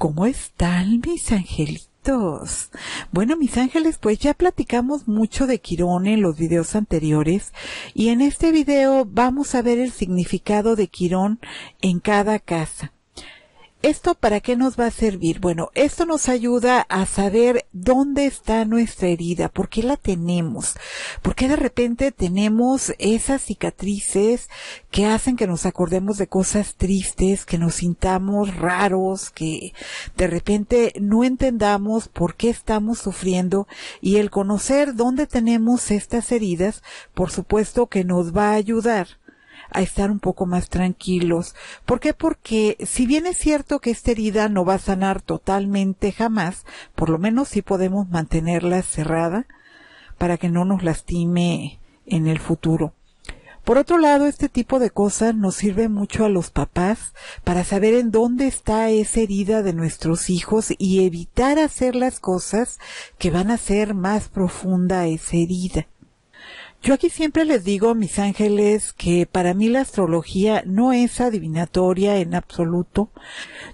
¿Cómo están mis angelitos? Bueno, mis ángeles, pues ya platicamos mucho de Quirón en los videos anteriores y en este video vamos a ver el significado de Quirón en cada casa. ¿Esto para qué nos va a servir? Bueno, esto nos ayuda a saber dónde está nuestra herida, por qué la tenemos, por qué de repente tenemos esas cicatrices que hacen que nos acordemos de cosas tristes, que nos sintamos raros, que de repente no entendamos por qué estamos sufriendo y el conocer dónde tenemos estas heridas, por supuesto que nos va a ayudar a estar un poco más tranquilos. ¿Por qué? Porque si bien es cierto que esta herida no va a sanar totalmente jamás, por lo menos sí podemos mantenerla cerrada para que no nos lastime en el futuro. Por otro lado, este tipo de cosas nos sirve mucho a los papás para saber en dónde está esa herida de nuestros hijos y evitar hacer las cosas que van a hacer más profunda esa herida. Yo aquí siempre les digo, mis ángeles, que para mí la astrología no es adivinatoria en absoluto.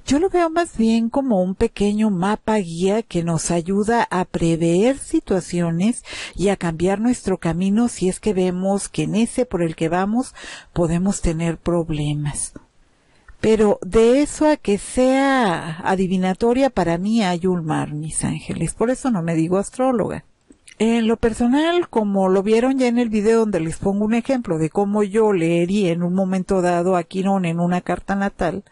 Yo lo veo más bien como un pequeño mapa guía que nos ayuda a prever situaciones y a cambiar nuestro camino si es que vemos que en ese por el que vamos podemos tener problemas. Pero de eso a que sea adivinatoria para mí hay un mar, mis ángeles. Por eso no me digo astróloga. En lo personal, como lo vieron ya en el video donde les pongo un ejemplo de cómo yo leería en un momento dado a Quirón en una carta natal,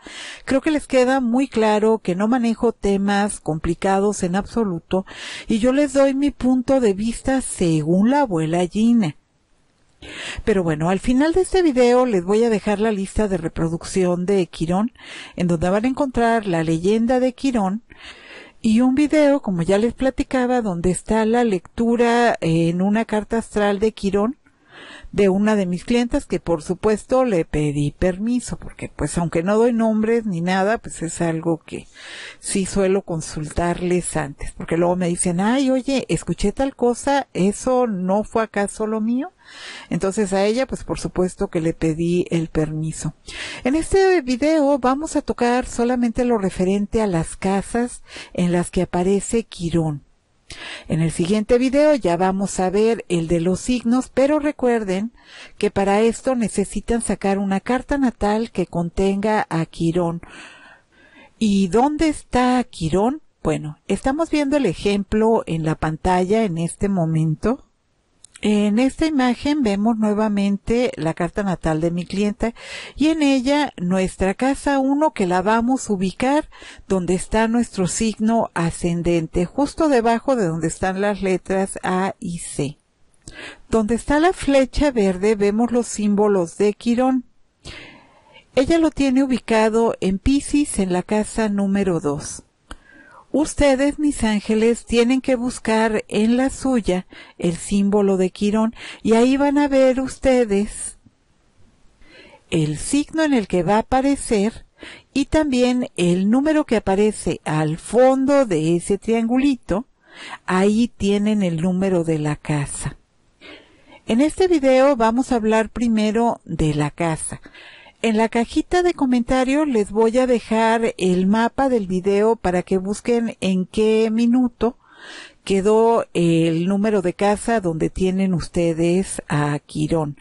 creo que les queda muy claro que no manejo temas complicados en absoluto y yo les doy mi punto de vista según la abuela Gina. Pero bueno, al final de este video les voy a dejar la lista de reproducción de Quirón, en donde van a encontrar la leyenda de Quirón, y un video, como ya les platicaba, donde está la lectura en una carta astral de Quirón de una de mis clientes que por supuesto le pedí permiso porque pues aunque no doy nombres ni nada, pues es algo que sí suelo consultarles antes porque luego me dicen, ay, oye, escuché tal cosa, eso no fue acaso lo mío. Entonces a ella, pues por supuesto que le pedí el permiso. En este video vamos a tocar solamente lo referente a las casas en las que aparece Quirón. En el siguiente video ya vamos a ver el de los signos, pero recuerden que para esto necesitan sacar una carta natal que contenga a Quirón. ¿Y dónde está Quirón? Bueno, estamos viendo el ejemplo en la pantalla en este momento. En esta imagen vemos nuevamente la carta natal de mi clienta y en ella nuestra casa 1 que la vamos a ubicar donde está nuestro signo ascendente, justo debajo de donde están las letras A y C. Donde está la flecha verde vemos los símbolos de Quirón. Ella lo tiene ubicado en Pisces en la casa número 2. Ustedes, mis ángeles, tienen que buscar en la suya el símbolo de Quirón y ahí van a ver ustedes el signo en el que va a aparecer y también el número que aparece al fondo de ese triangulito. Ahí tienen el número de la casa. En este video vamos a hablar primero de la casa en la cajita de comentarios les voy a dejar el mapa del video para que busquen en qué minuto quedó el número de casa donde tienen ustedes a Quirón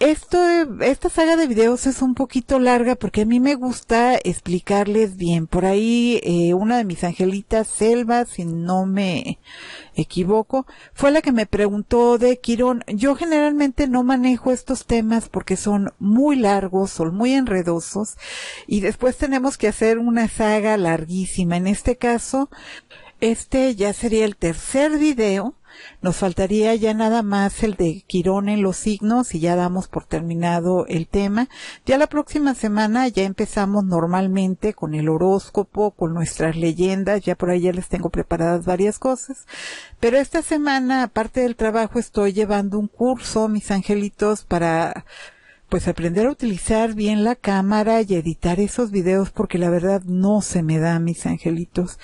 esto, esta saga de videos es un poquito larga porque a mí me gusta explicarles bien. Por ahí eh, una de mis angelitas, Selva, si no me equivoco, fue la que me preguntó de Quirón. Yo generalmente no manejo estos temas porque son muy largos, son muy enredosos y después tenemos que hacer una saga larguísima. En este caso, este ya sería el tercer video nos faltaría ya nada más el de Quirón en los signos y ya damos por terminado el tema. Ya la próxima semana ya empezamos normalmente con el horóscopo, con nuestras leyendas, ya por ahí ya les tengo preparadas varias cosas. Pero esta semana, aparte del trabajo, estoy llevando un curso, mis angelitos, para pues aprender a utilizar bien la cámara y editar esos videos porque la verdad no se me da, mis angelitos.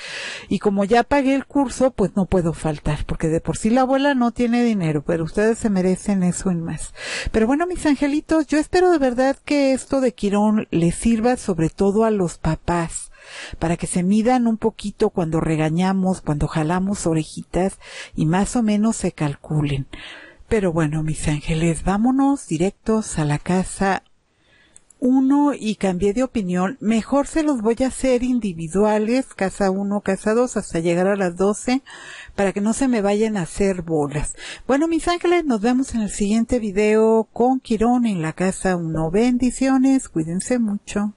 Y como ya pagué el curso, pues no puedo faltar, porque de por sí la abuela no tiene dinero, pero ustedes se merecen eso y más. Pero bueno, mis angelitos, yo espero de verdad que esto de Quirón les sirva sobre todo a los papás para que se midan un poquito cuando regañamos, cuando jalamos orejitas y más o menos se calculen. Pero bueno, mis ángeles, vámonos directos a la casa uno y cambié de opinión. Mejor se los voy a hacer individuales, casa uno, casa dos, hasta llegar a las doce, para que no se me vayan a hacer bolas. Bueno, mis ángeles, nos vemos en el siguiente video con Quirón en la casa uno. Bendiciones, cuídense mucho.